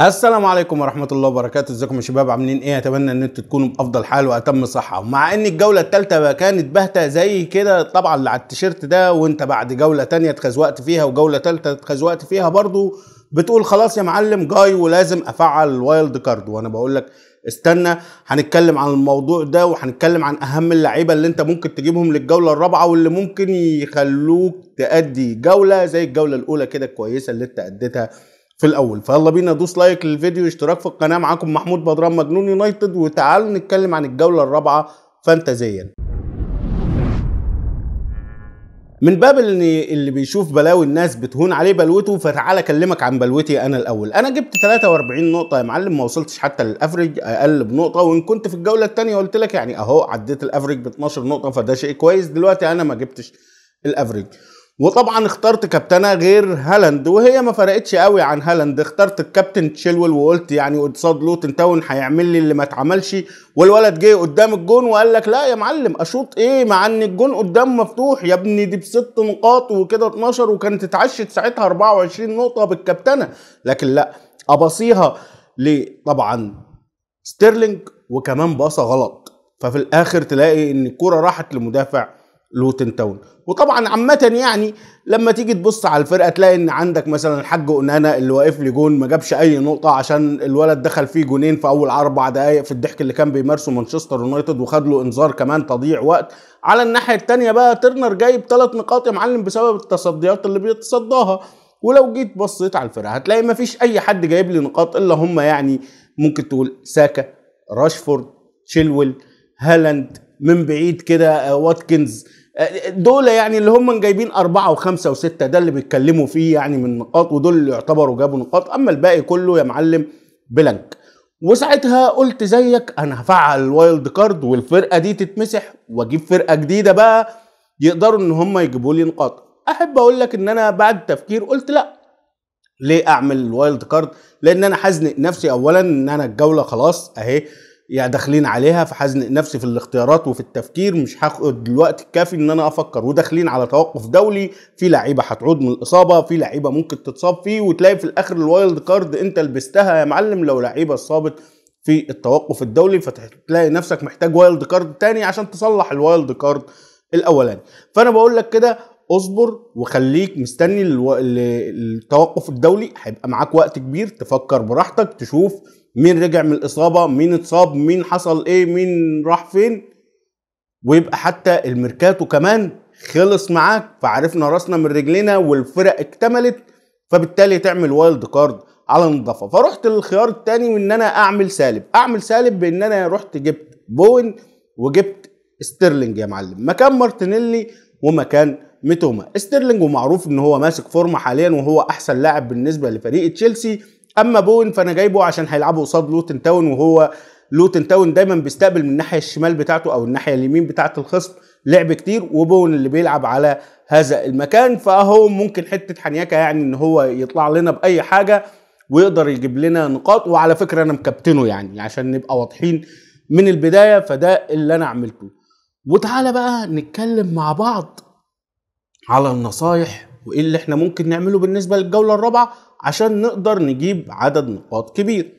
السلام عليكم ورحمه الله وبركاته ازيكم يا شباب عاملين ايه اتمنى ان انتوا تكونوا بافضل حال واتم صحه ومع ان الجوله الثالثه كانت باهته زي كده طبعا اللي على التيشيرت ده وانت بعد جوله ثانيه اتخزوقت فيها وجوله ثالثه اتخزوقت فيها برضو بتقول خلاص يا معلم جاي ولازم افعل الوايلد كارد وانا بقول لك استنى هنتكلم عن الموضوع ده وهنتكلم عن اهم اللعيبه اللي انت ممكن تجيبهم للجوله الرابعه واللي ممكن يخلوك تأدي جوله زي الجوله الاولى كده كويسه اللي انت اديتها في الاول فيلا بينا دوس لايك للفيديو اشتراك في القناه معاكم محمود بدران مجنون يونايتد وتعالوا نتكلم عن الجوله الرابعه فانتازيا من باب اللي, اللي بيشوف بلاوي الناس بتهون عليه بلوته فتعال اكلمك عن بلوتي انا الاول انا جبت 43 نقطه يا معلم ما وصلتش حتى للافرج اقل بنقطه وان كنت في الجوله الثانيه قلت لك يعني اهو عديت الافرج ب 12 نقطه فده شيء كويس دلوقتي انا ما جبتش الافرج وطبعا اخترت كابتنه غير هالاند وهي ما فرقتش قوي عن هالاند اخترت الكابتن تشيلول وقلت يعني قصاد لوتن تاون هيعمل لي اللي ما اتعملش والولد جه قدام الجون وقال لك لا يا معلم اشوط ايه مع ان الجون قدام مفتوح يا ابني دي بست نقاط وكده 12 وكانت اتعشت ساعتها 24 نقطه بالكابتنه لكن لا اباصيها طبعا ستيرلينج وكمان باصه غلط ففي الاخر تلاقي ان الكوره راحت لمدافع لوتن تاون وطبعا عامة يعني لما تيجي تبص على الفرقة تلاقي ان عندك مثلا الحاج انانا اللي واقف لي جون ما جابش اي نقطة عشان الولد دخل فيه جونين في اول اربع دقايق في الضحك اللي كان بيمارسه مانشستر يونايتد وخد له انذار كمان تضييع وقت على الناحية التانية بقى ترنر جايب ثلاث نقاط يا معلم بسبب التصديات اللي بيتصداها ولو جيت بصيت على الفرقة هتلاقي مفيش اي حد جايب لي نقاط الا هم يعني ممكن تقول ساكا راشفورد تشيلويل هالاند من بعيد كده آه، واتكنز دول يعني اللي هم جايبين أربعة وخمسة وستة ده اللي بيتكلموا فيه يعني من نقاط ودول اللي يعتبروا جابوا نقاط أما الباقي كله يا معلم بلانك وساعتها قلت زيك أنا هفعل الوايلد كارد والفرقة دي تتمسح وأجيب فرقة جديدة بقى يقدروا إن هم يجيبوا لي نقاط أحب أقول لك إن أنا بعد تفكير قلت لأ ليه اعمل الوايلد كارد لان انا حزنق نفسي اولا ان انا الجوله خلاص اهي يعني داخلين عليها فحزنق نفسي في الاختيارات وفي التفكير مش هاخد الوقت الكافي ان انا افكر وداخلين على توقف دولي في لعيبه هتعود من الاصابه في لعيبه ممكن تتصاب فيه وتلاقي في الاخر الوايلد كارد انت لبستها يا معلم لو لعيبه اصابت في التوقف الدولي فتلاقي نفسك محتاج وايلد كارد تاني عشان تصلح الوايلد كارد الاولاني فانا بقول لك كده اصبر وخليك مستني التوقف الدولي هيبقى معاك وقت كبير تفكر براحتك تشوف مين رجع من الاصابه مين اتصاب مين حصل ايه مين راح فين ويبقى حتى الميركاتو كمان خلص معاك فعرفنا راسنا من رجلينا والفرق اكتملت فبالتالي تعمل وايلد كارد على النظافه فرحت للخيار الثاني وان انا اعمل سالب اعمل سالب بان انا رحت جبت بوين وجبت ستيرلينج يا معلم مكان مارتينيلي ومكان ميتوما ستيرلينج ومعروف ان هو ماسك فورمه حاليا وهو احسن لاعب بالنسبه لفريق تشيلسي اما بوين فانا جايبه عشان هيلعبه قصاد لوتن تاون وهو لوتن تاون دايما بيستقبل من الناحيه الشمال بتاعته او الناحيه اليمين بتاعه الخصم لعب كتير وبون اللي بيلعب على هذا المكان فاهو ممكن حته حنياكه يعني ان هو يطلع لنا باي حاجه ويقدر يجيب لنا نقاط وعلى فكره انا مكابتنه يعني عشان نبقى واضحين من البدايه فده اللي انا عملته وتعالى بقى نتكلم مع بعض على النصايح وايه اللي احنا ممكن نعمله بالنسبه للجوله الرابعه عشان نقدر نجيب عدد نقاط كبير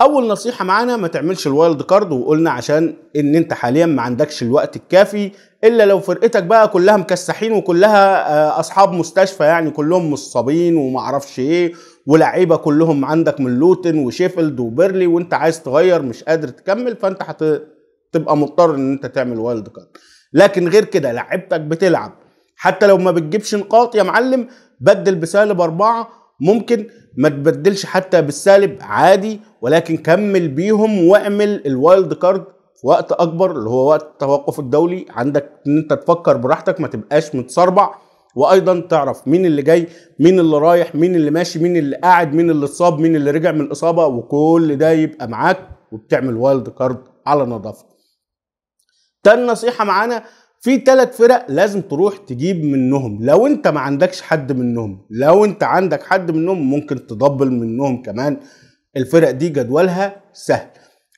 اول نصيحه معانا ما تعملش الوايلد كارد وقلنا عشان ان انت حاليا ما عندكش الوقت الكافي الا لو فرقتك بقى كلها مكسحين وكلها آه، اصحاب مستشفى يعني كلهم مصابين ومعرفش ايه ولعيبة كلهم عندك من لوتن وشيفيلد وبيرلي وانت عايز تغير مش قادر تكمل فانت هتبقى مضطر ان انت تعمل وايلد كارد لكن غير كده لعيبتك بتلعب حتى لو ما بتجيبش نقاط يا معلم بدل بسالب أربعة ممكن ما تبدلش حتى بالسالب عادي ولكن كمل بيهم واعمل الوايلد كارد في وقت أكبر اللي هو وقت التوقف الدولي عندك إن أنت تفكر براحتك ما تبقاش متسربع وايضا تعرف مين اللي جاي مين اللي رايح مين اللي ماشي مين اللي قاعد مين اللي اتصاب مين اللي رجع من الاصابه وكل ده يبقى معاك وبتعمل وايلد كارد على نظافه تاني نصيحه معانا في تلات فرق لازم تروح تجيب منهم لو انت ما عندكش حد منهم لو انت عندك حد منهم ممكن تضبل منهم كمان الفرق دي جدولها سهل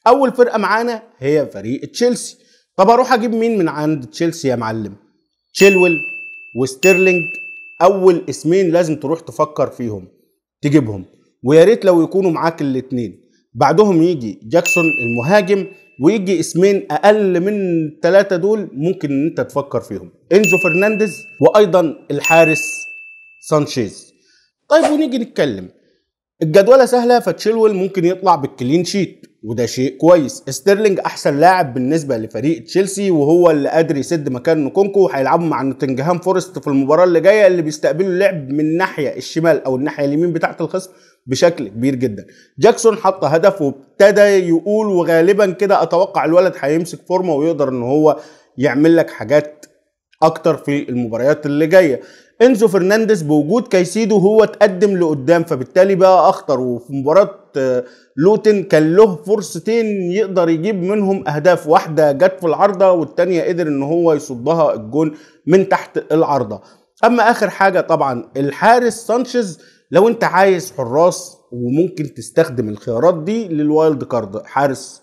اول فرقه معانا هي فريق تشيلسي طب اروح اجيب مين من عند تشيلسي يا معلم تشيلول وستيرلينج اول اسمين لازم تروح تفكر فيهم تجيبهم ويا ريت لو يكونوا معاك الاتنين بعدهم يجي جاكسون المهاجم ويجي اسمين اقل من الثلاثه دول ممكن ان انت تفكر فيهم انزو فرنانديز وايضا الحارس سانشيز طيب ونيجي نتكلم الجدوله سهله فتشيلويل ممكن يطلع بالكلين شيت وده شيء كويس ستيرلينج احسن لاعب بالنسبه لفريق تشيلسي وهو اللي قادر يسد مكان نكونكو وهيلعبوا مع نوتنجهام فورست في المباراه اللي جايه اللي بيستقبلوا اللعب من الناحيه الشمال او الناحيه اليمين بتاعه الخصم بشكل كبير جدا جاكسون حط هدف وابتدى يقول وغالبا كده اتوقع الولد هيمسك فورمه ويقدر ان هو يعمل لك حاجات اكتر في المباريات اللي جايه انزو فرنانديز بوجود كايسيدو هو اتقدم لقدام فبالتالي بقى اخطر وفي مباراه آه، لوتن كان له فرصتين يقدر يجيب منهم اهداف واحده جت في العارضه والتانيه قدر ان هو يصدها الجون من تحت العارضه اما اخر حاجه طبعا الحارس سانشيز لو انت عايز حراس وممكن تستخدم الخيارات دي للوايلد كارد حارس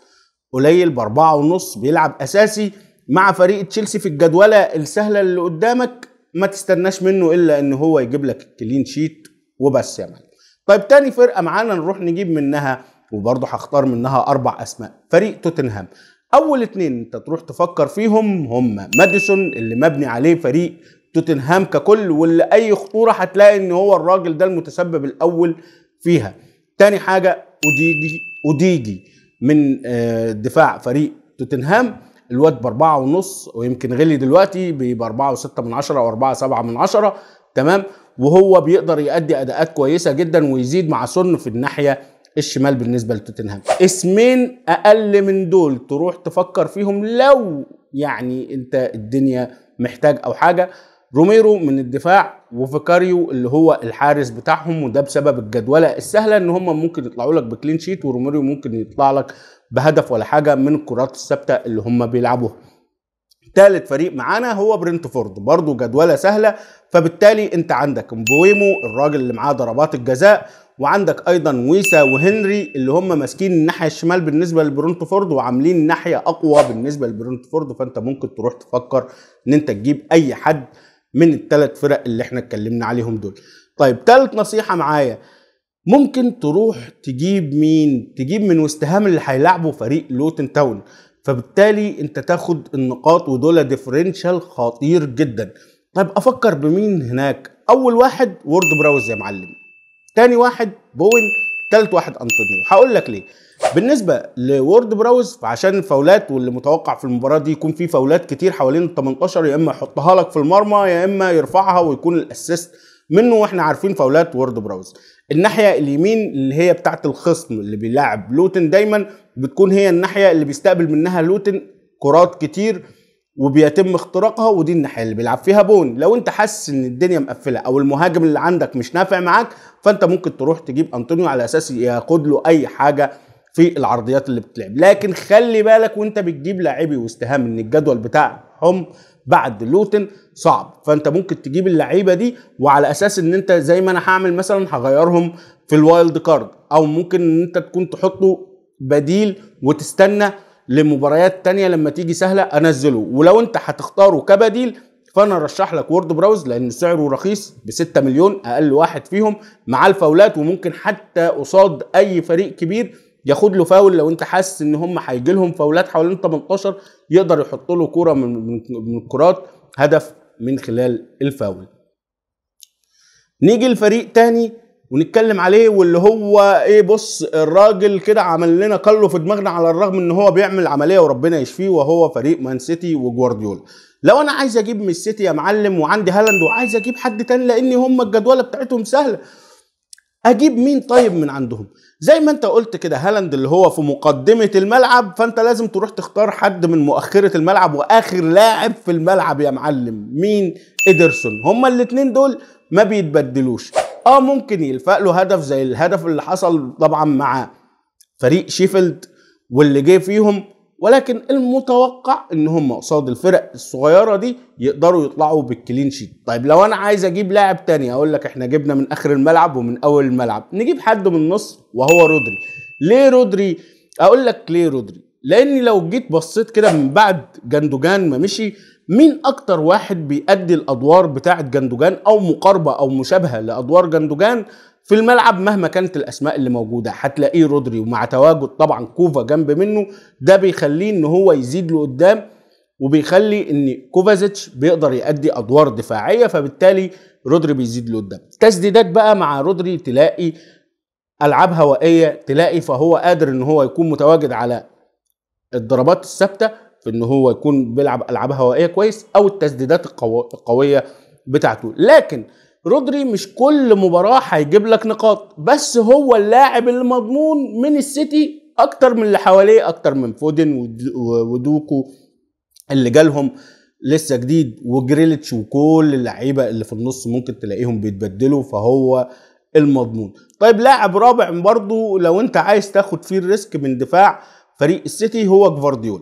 قليل باربعة ونص بيلعب اساسي مع فريق تشيلسي في الجدولة السهلة اللي قدامك ما تستناش منه الا ان هو يجيب لك كلين شيت وبس يا معلم طيب تاني فرقة معانا نروح نجيب منها وبرضه هختار منها اربع اسماء فريق توتنهام اول اتنين انت تروح تفكر فيهم هم ماديسون اللي مبني عليه فريق توتنهام ككل واللي اي خطوره هتلاقي ان هو الراجل ده المتسبب الاول فيها تاني حاجه اوديجي اوديجي من آه، دفاع فريق توتنهام الواد ب ونص ويمكن غلي دلوقتي ب 4.6 من عشرة أو 4.7 من عشرة تمام وهو بيقدر يؤدي أداءات كويسة جدا ويزيد مع سن في الناحية الشمال بالنسبة لتوتنهام اسمين أقل من دول تروح تفكر فيهم لو يعني أنت الدنيا محتاج أو حاجة روميرو من الدفاع وفيكاريو اللي هو الحارس بتاعهم وده بسبب الجدوله السهله ان هم ممكن يطلعوا لك بكلين شيت وروميرو ممكن يطلع لك بهدف ولا حاجه من الكرات الثابته اللي هم بيلعبوها ثالث فريق معانا هو برنتفورد برضه جدوله سهله فبالتالي انت عندك مبويمو الراجل اللي معاه ضربات الجزاء وعندك ايضا ويسا وهنري اللي هم ماسكين الناحيه الشمال بالنسبه لبرنتفورد وعاملين ناحيه اقوى بالنسبه لبرنتفورد فانت ممكن تروح تفكر ان انت تجيب اي حد من الثلاث فرق اللي احنا اتكلمنا عليهم دول طيب تالت نصيحة معايا ممكن تروح تجيب مين تجيب من وستهام اللي هيلاعبوا فريق لوتن تاون فبالتالي انت تاخد النقاط ودول ديفرنشال خطير جدا طيب افكر بمين هناك اول واحد وورد براوز يا معلم تاني واحد بوين تالت واحد انطونيو هقول لك ليه بالنسبه لورد براوز عشان الفاولات واللي متوقع في المباراه دي يكون في فاولات كتير حوالين ال 18 يا اما يحطها لك في المرمى يا اما يرفعها ويكون الاسيست منه واحنا عارفين فاولات وورد براوز الناحيه اليمين اللي هي بتاعه الخصم اللي بيلعب لوتن دايما بتكون هي الناحيه اللي بيستقبل منها لوتن كرات كتير وبيتم اختراقها ودي الناحيه اللي بيلعب فيها بون لو انت حاسس ان الدنيا مقفله او المهاجم اللي عندك مش نافع معاك فانت ممكن تروح تجيب انطونيو على اساس ياخد له اي حاجه في العرضيات اللي بتلعب لكن خلي بالك وانت بتجيب لاعبي وستهام ان الجدول بتاعهم بعد لوتن صعب فانت ممكن تجيب اللعيبه دي وعلى اساس ان انت زي ما انا هعمل مثلا هغيرهم في الوايلد كارد او ممكن ان انت تكون تحطه بديل وتستنى لمباريات تانية لما تيجي سهلة انزله ولو انت هتختاره كبديل فانا ارشح لك وورد براوز لان سعره رخيص ب 6 مليون اقل واحد فيهم مع الفاولات وممكن حتى قصاد اي فريق كبير ياخد له فاول لو انت حاسس ان هم هيجي لهم فاولات حوالين 18 يقدر يحط له كوره من من الكرات هدف من خلال الفاول. نيجي لفريق تاني ونتكلم عليه واللي هو ايه بص الراجل كده عمل لنا كله في دماغنا على الرغم ان هو بيعمل عمليه وربنا يشفيه وهو فريق مان سيتي وجوارديولا لو انا عايز اجيب من السيتي يا معلم وعندي هالاند وعايز اجيب حد تاني لان هم الجدوله بتاعتهم سهله اجيب مين طيب من عندهم زي ما انت قلت كده هالاند اللي هو في مقدمه الملعب فانت لازم تروح تختار حد من مؤخره الملعب واخر لاعب في الملعب يا معلم مين ادرسون هما الاتنين دول ما بيتبدلوش اه ممكن يلفق له هدف زي الهدف اللي حصل طبعا مع فريق شيفيلد واللي جه فيهم ولكن المتوقع ان هم قصاد الفرق الصغيره دي يقدروا يطلعوا بالكلين شيت طيب لو انا عايز اجيب لاعب تاني اقول لك احنا جبنا من اخر الملعب ومن اول الملعب نجيب حد من النص وهو رودري ليه رودري اقول لك ليه رودري لاني لو جيت بصيت كده من بعد جندوجان ما مشي مين اكتر واحد بيأدي الادوار بتاعه جندوجان او مقاربه او مشابهه لادوار جندوجان في الملعب مهما كانت الاسماء اللي موجوده هتلاقيه رودري ومع تواجد طبعا كوفا جنب منه ده بيخليه ان هو يزيد لقدام وبيخلي ان كوفازيتش بيقدر يأدي ادوار دفاعيه فبالتالي رودري بيزيد لقدام تسديدات بقى مع رودري تلاقي العاب هوائيه تلاقي فهو قادر ان هو يكون متواجد على الضربات الثابته في ان هو يكون بيلعب العاب هوائيه كويس او التسديدات القويه بتاعته لكن رودري مش كل مباراه هيجيب لك نقاط بس هو اللاعب المضمون من السيتي اكتر من اللي حواليه اكتر من فودن ودوكو اللي جالهم لسه جديد وجريليتش وكل اللعيبه اللي في النص ممكن تلاقيهم بيتبدلوا فهو المضمون طيب لاعب رابع برضو لو انت عايز تاخد فيه الريسك من دفاع فريق السيتي هو جفارديول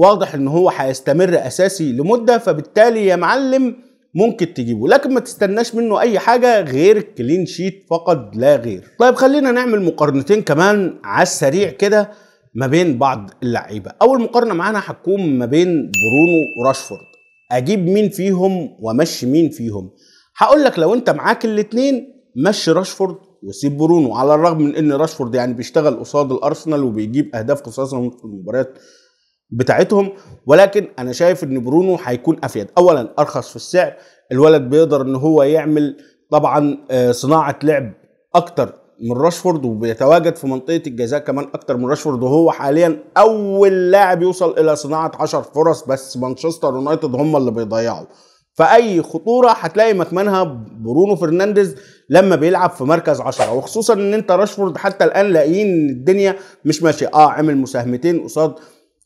واضح ان هو هيستمر اساسي لمده فبالتالي يا معلم ممكن تجيبه لكن ما تستناش منه اي حاجه غير كلين شيت فقط لا غير طيب خلينا نعمل مقارنتين كمان على السريع كده ما بين بعض اللعيبه اول مقارنه معانا هتكون ما بين برونو وراشفورد اجيب مين فيهم وامشي مين فيهم هقول لك لو انت معاك الاثنين مشي راشفورد وسيب برونو على الرغم من ان راشفورد يعني بيشتغل قصاد الارسنال وبيجيب اهداف خصوصا في المباريات بتاعتهم ولكن انا شايف ان برونو هيكون افيد اولا ارخص في السعر الولد بيقدر ان هو يعمل طبعا آه، صناعه لعب اكتر من راشفورد وبيتواجد في منطقه الجزاء كمان اكتر من راشفورد وهو حاليا اول لاعب يوصل الى صناعه 10 فرص بس مانشستر يونايتد هم اللي بيضيعوا فاي خطوره هتلاقي مكمنها برونو فرنانديز لما بيلعب في مركز 10 وخصوصا ان انت راشفورد حتى الان لاقيين الدنيا مش ماشيه اه عمل مساهمتين قصاد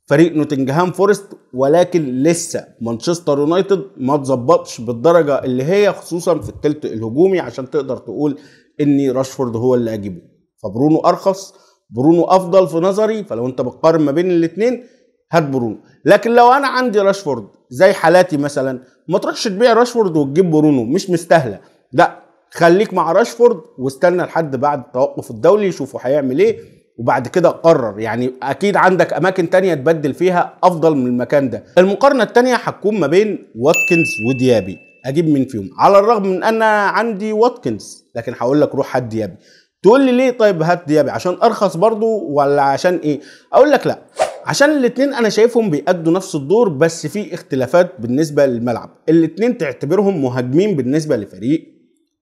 فريق نوتنجهام فورست ولكن لسه مانشستر يونايتد ما تظبطش بالدرجه اللي هي خصوصا في الثلث الهجومي عشان تقدر تقول ان راشفورد هو اللي اجيبه فبرونو ارخص برونو افضل في نظري فلو انت بتقارن ما بين الاثنين هات برونو لكن لو انا عندي راشفورد زي حالاتي مثلا ما تروحش تبيع راشفورد وتجيب برونو مش مستاهله لا خليك مع راشفورد واستنى لحد بعد توقف الدولي يشوفوا هيعمل ايه وبعد كده قرر يعني اكيد عندك اماكن تانية تبدل فيها افضل من المكان ده المقارنه التانية هتكون ما بين واتكنز وديابي اجيب مين فيهم على الرغم من ان انا عندي واتكنز لكن هقول لك روح هات ديابي تقول لي ليه طيب هات ديابي عشان ارخص برضو ولا عشان ايه اقول لك لا عشان الاثنين انا شايفهم بيأدوا نفس الدور بس في اختلافات بالنسبه للملعب الاثنين تعتبرهم مهاجمين بالنسبه لفريق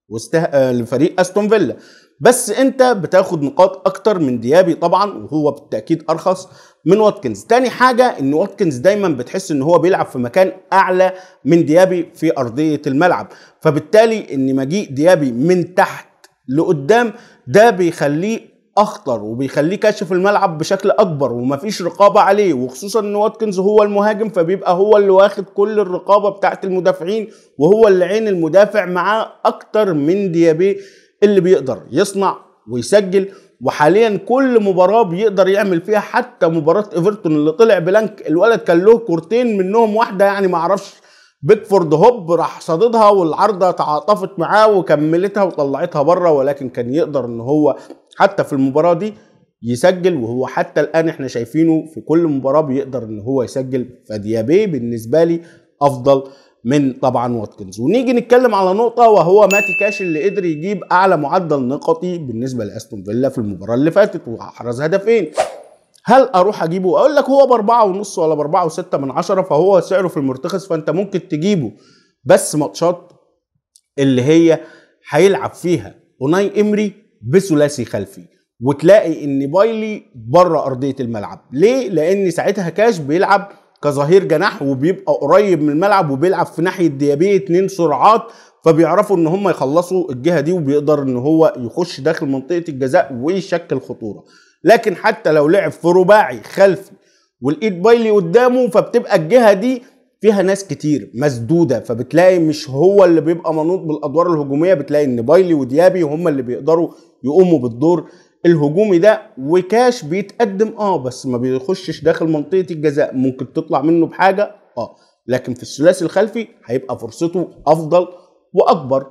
وسته... آه، لفريق استون فيلا بس انت بتاخد نقاط اكتر من ديابي طبعا وهو بالتاكيد ارخص من واتكنز تاني حاجه ان واتكنز دايما بتحس ان هو بيلعب في مكان اعلى من ديابي في ارضيه الملعب فبالتالي ان مجيء ديابي من تحت لقدام ده بيخليه اخطر وبيخليه كاشف الملعب بشكل اكبر ومفيش رقابه عليه وخصوصا ان واتكنز هو المهاجم فبيبقى هو اللي واخد كل الرقابه بتاعه المدافعين وهو اللي عين المدافع معاه اكتر من ديابيه اللي بيقدر يصنع ويسجل وحاليا كل مباراه بيقدر يعمل فيها حتى مباراه ايفرتون اللي طلع بلانك الولد كان له كورتين منهم واحده يعني ما اعرفش بيكفورد هوب راح صاددها والعارضه تعاطفت معاه وكملتها وطلعتها بره ولكن كان يقدر ان هو حتى في المباراه دي يسجل وهو حتى الان احنا شايفينه في كل مباراه بيقدر ان هو يسجل فديابيه بالنسبه لي افضل من طبعا واتكنز ونيجي نتكلم على نقطة وهو ماتي كاش اللي قدر يجيب أعلى معدل نقطي بالنسبة لأستون فيلا في المباراة اللي فاتت وأحرز هدفين هل اروح اجيبه اقول لك هو باربعة ونص ولا باربعة وستة من عشرة فهو سعره في المرتخص فانت ممكن تجيبه بس ماتشات اللي هي هيلعب فيها اوناي امري بثلاثي خلفي وتلاقي ان بايلي بره ارضيه الملعب ليه لان ساعتها كاش بيلعب كظهير جناح وبيبقى قريب من الملعب وبيلعب في ناحيه ديابيه اتنين سرعات فبيعرفوا ان هم يخلصوا الجهه دي وبيقدر ان هو يخش داخل منطقه الجزاء ويشكل خطوره لكن حتى لو لعب في رباعي خلفي والايد بايلي قدامه فبتبقى الجهه دي فيها ناس كتير مسدوده فبتلاقي مش هو اللي بيبقى منوط بالادوار الهجوميه بتلاقي ان بايلي وديابي هم اللي بيقدروا يقوموا بالدور الهجومي ده وكاش بيتقدم اه بس ما بيخشش داخل منطقه الجزاء ممكن تطلع منه بحاجه اه لكن في الثلاثي الخلفي هيبقى فرصته افضل واكبر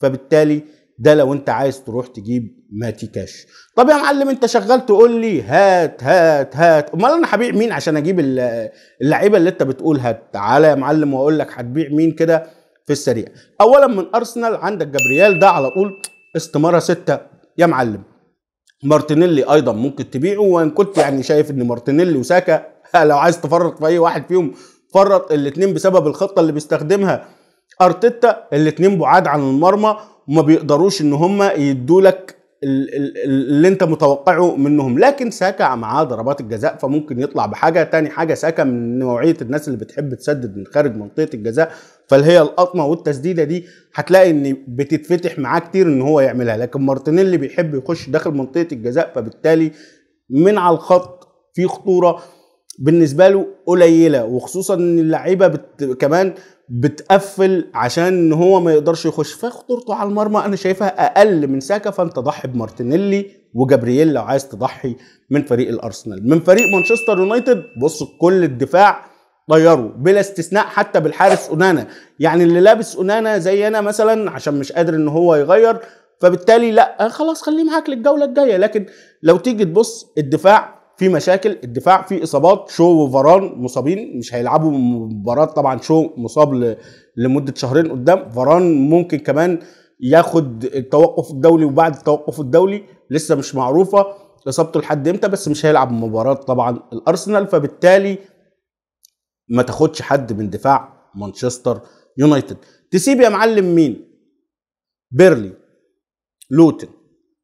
فبالتالي ده لو انت عايز تروح تجيب ماتي كاش طب يا معلم انت شغال تقول لي هات هات هات امال انا هبيع مين عشان اجيب اللعيبه اللي انت بتقول هات تعالى يا معلم واقول لك هتبيع مين كده في السريع اولا من ارسنال عندك جابرييل ده على طول استماره ستة يا معلم مارتينيلي ايضا ممكن تبيعه وان كنت يعني شايف ان مارتينيلي وساكا لو عايز تفرط في اي واحد فيهم فرط الاثنين بسبب الخطه اللي بيستخدمها ارتيتا الاثنين بعاد عن المرمى وما بيقدروش ان هم يدوا لك اللي انت متوقعه منهم لكن ساكا معاه ضربات الجزاء فممكن يطلع بحاجه تاني حاجه ساكا من نوعيه الناس اللي بتحب تسدد من خارج منطقه الجزاء فاللي هي القطمه والتسديده دي هتلاقي ان بتتفتح معاه كتير ان هو يعملها لكن مارتينيلي بيحب يخش داخل منطقه الجزاء فبالتالي من على الخط في خطوره بالنسبه له قليله وخصوصا ان اللعيبه بت... كمان بتقفل عشان ان هو ما يقدرش يخش فخطورته على المرمى انا شايفها اقل من ساكا فانت ضحي بمارتينيلي وجابرييل لو عايز تضحي من فريق الارسنال من فريق مانشستر يونايتد بص كل الدفاع طيروا بلا استثناء حتى بالحارس اونانا يعني اللي لابس اونانا زينا مثلا عشان مش قادر ان هو يغير فبالتالي لا آه خلاص خليه معاك للجوله الجايه لكن لو تيجي تبص الدفاع في مشاكل الدفاع في اصابات شو وفاران مصابين مش هيلعبوا مباراه طبعا شو مصاب لمده شهرين قدام فاران ممكن كمان ياخد التوقف الدولي وبعد التوقف الدولي لسه مش معروفه اصابته لحد امتى بس مش هيلعب مباراه طبعا الارسنال فبالتالي ما تاخدش حد من دفاع مانشستر يونايتد تسيب يا معلم مين بيرلي لوتن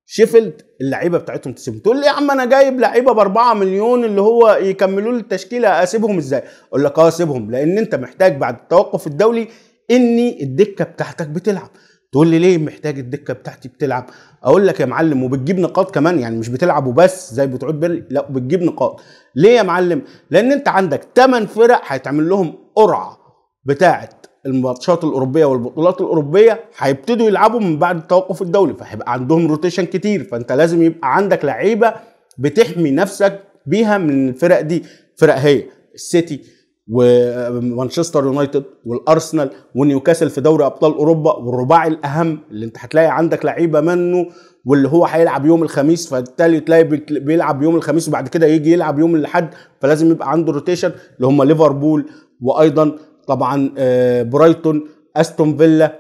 شيفيلد اللعيبه بتاعتهم تسيبهم تقول لي يا عم انا جايب لعيبه ب 4 مليون اللي هو يكملوا لي التشكيله اسيبهم ازاي اقول لك اه سيبهم لان انت محتاج بعد التوقف الدولي ان الدكه بتاعتك بتلعب تقول لي ليه محتاج الدكه بتاعتي بتلعب اقول لك يا معلم وبتجيب نقاط كمان يعني مش بتلعب وبس زي بتعود بيرلي لا بتجيب نقاط ليه يا معلم لان انت عندك 8 فرق هيتعمل لهم قرعه بتاعه الماتشات الاوروبيه والبطولات الاوروبيه هيبتدوا يلعبوا من بعد التوقف الدولي فهيبقى عندهم روتيشن كتير فانت لازم يبقى عندك لعيبه بتحمي نفسك بيها من الفرق دي فرق هي السيتي ومانشستر يونايتد والارسنال ونيوكاسل في دوري ابطال اوروبا والرباعي الاهم اللي انت هتلاقي عندك لعيبه منه واللي هو هيلعب يوم الخميس فبالتالي تلاقي بيلعب يوم الخميس وبعد كده يجي يلعب يوم الاحد فلازم يبقى عنده روتيشن اللي هم ليفربول وايضا طبعا آه، برايتون استون فيلا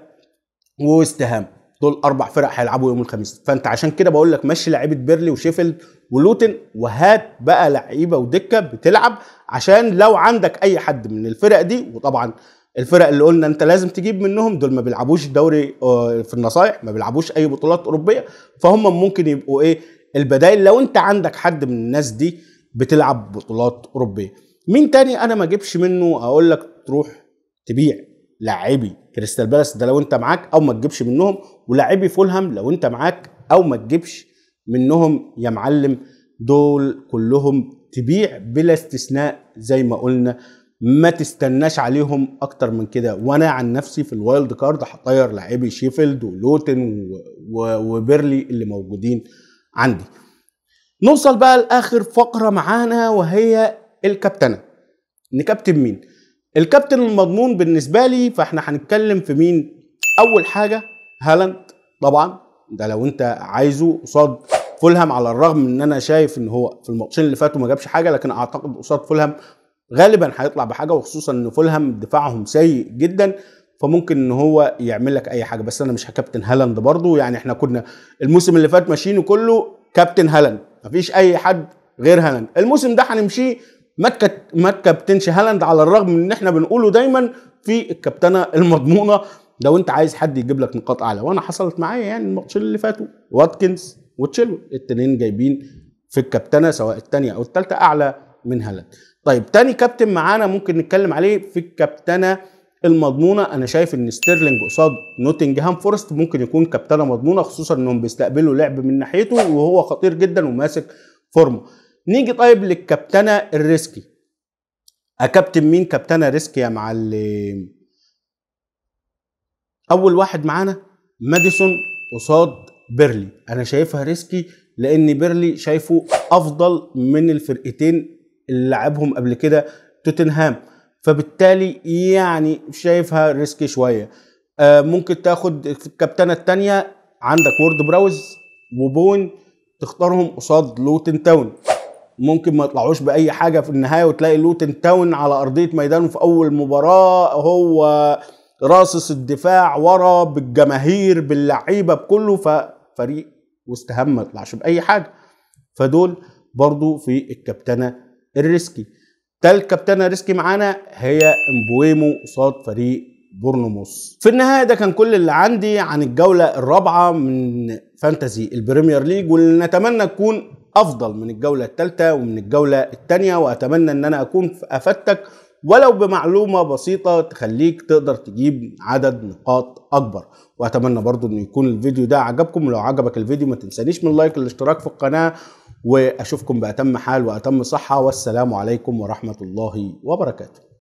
وويست هام دول اربع فرق هيلعبوا يوم الخميس فانت عشان كده بقول لك مشي لعيبه بيرلي وشيفيلد ولوتن وهات بقى لعيبه ودكه بتلعب عشان لو عندك اي حد من الفرق دي وطبعا الفرق اللي قلنا انت لازم تجيب منهم دول ما بيلعبوش دوري آه، في النصايح ما بيلعبوش اي بطولات اوروبيه فهم ممكن يبقوا ايه البدائل لو انت عندك حد من الناس دي بتلعب بطولات اوروبيه مين تاني انا ما اجيبش منه اقول لك تروح تبيع لاعبي كريستال بالاس ده لو انت معاك او ما تجيبش منهم ولاعبي فولهام لو انت معاك او ما تجيبش منهم يا معلم دول كلهم تبيع بلا استثناء زي ما قلنا ما تستناش عليهم اكتر من كده وانا عن نفسي في الوايلد كارد هطير لاعبي شيفيلد ولوتن وبيرلي اللي موجودين عندي نوصل بقى لاخر فقره معانا وهي الكابتنه نكابتن مين الكابتن المضمون بالنسبه لي فاحنا هنتكلم في مين اول حاجه هالاند طبعا ده لو انت عايزه قصاد فولهام على الرغم ان انا شايف ان هو في الماتشين اللي فاتوا ما جابش حاجه لكن اعتقد قصاد فولهام غالبا هيطلع بحاجه وخصوصا ان فولهام دفاعهم سيء جدا فممكن ان هو يعمل لك اي حاجه بس انا مش هكابتن هالاند برضو يعني احنا كنا الموسم اللي فات ماشيين كله كابتن هالاند مفيش اي حد غير هالاند الموسم ده هنمشيه ما ما تكابتنش هالاند على الرغم من ان احنا بنقوله دايما في الكابتنه المضمونه لو انت عايز حد يجيب لك نقاط اعلى وانا حصلت معايا يعني الماتشين اللي فاتوا واتكنز وتشيلو التنين جايبين في الكابتنه سواء الثانيه او الثالثه اعلى من هالاند طيب تاني كابتن معانا ممكن نتكلم عليه في الكابتنه المضمونه انا شايف ان ستيرلينج قصاد نوتنجهام فورست ممكن يكون كابتنه مضمونه خصوصا انهم بيستقبلوا لعب من ناحيته وهو خطير جدا وماسك فورمه نيجي طيب للكابتنه الريسكي اكابتن مين كابتنه ريسكي يا معلم اول واحد معانا ماديسون قصاد بيرلي انا شايفها ريسكي لان بيرلي شايفه افضل من الفرقتين اللي لعبهم قبل كده توتنهام فبالتالي يعني شايفها ريسكي شويه آه ممكن تاخد الكابتنه الثانيه عندك وورد براوز وبون تختارهم قصاد لوتن تاون ممكن ما يطلعوش باي حاجه في النهايه وتلاقي لوتن تاون على ارضيه ميدانه في اول مباراه هو راصص الدفاع ورا بالجماهير باللعيبه بكله ففريق واستهم ما يطلعش باي حاجه فدول برضو في الكابتنه الريسكي تالت كابتنه ريسكي معانا هي امبويمو قصاد فريق بورنموس في النهايه ده كان كل اللي عندي عن الجوله الرابعه من فانتزي البريمير ليج واللي نتمنى تكون افضل من الجوله الثالثه ومن الجوله الثانيه واتمنى ان انا اكون افدتك ولو بمعلومة بسيطة تخليك تقدر تجيب عدد نقاط أكبر وأتمنى برضو أن يكون الفيديو ده عجبكم ولو عجبك الفيديو ما تنسانيش من لايك والاشتراك في القناة وأشوفكم بأتم حال وأتم صحة والسلام عليكم ورحمة الله وبركاته